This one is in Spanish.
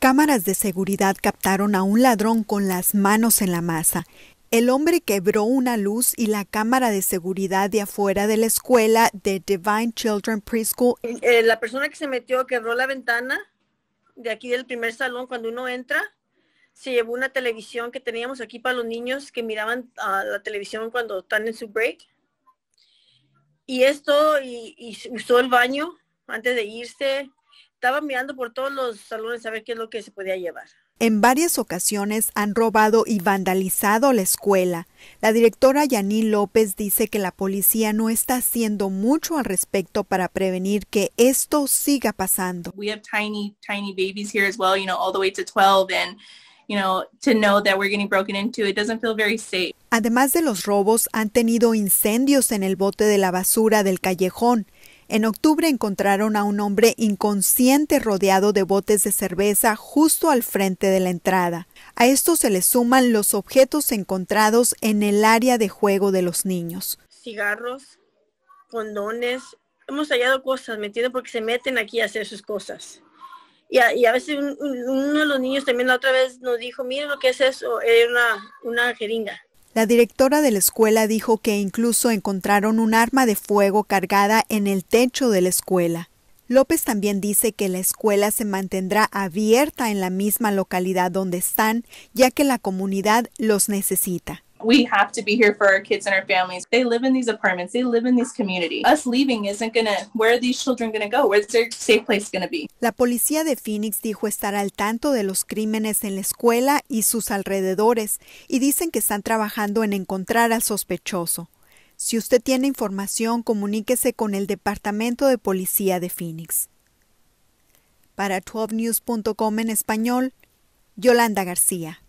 Cámaras de seguridad captaron a un ladrón con las manos en la masa. El hombre quebró una luz y la cámara de seguridad de afuera de la escuela de Divine Children Preschool. Eh, eh, la persona que se metió quebró la ventana de aquí del primer salón cuando uno entra. Se llevó una televisión que teníamos aquí para los niños que miraban a la televisión cuando están en su break. Y esto, y usó el baño antes de irse estaba mirando por todos los salones a ver qué es lo que se podía llevar. En varias ocasiones han robado y vandalizado la escuela. La directora Yaní López dice que la policía no está haciendo mucho al respecto para prevenir que esto siga pasando. We have tiny, tiny babies here as 12 and Además de los robos, han tenido incendios en el bote de la basura del callejón. En octubre encontraron a un hombre inconsciente rodeado de botes de cerveza justo al frente de la entrada. A esto se le suman los objetos encontrados en el área de juego de los niños. Cigarros, condones, hemos hallado cosas, ¿me Porque se meten aquí a hacer sus cosas. Y a, veces uno de los niños también la otra vez nos dijo, mira lo que es eso, es una, una jeringa. La directora de la escuela dijo que incluso encontraron un arma de fuego cargada en el techo de la escuela. López también dice que la escuela se mantendrá abierta en la misma localidad donde están, ya que la comunidad los necesita. We have to be here for our kids and our families. They live in these apartments, they live in these communities. Us leaving isn't gonna, where are these children gonna go? Where's their safe place gonna be? La policía de Phoenix dijo estar al tanto de los crímenes en la escuela y sus alrededores y dicen que están trabajando en encontrar al sospechoso. Si usted tiene información, comuníquese con el Departamento de Policía de Phoenix. Para 12news.com en español, Yolanda García.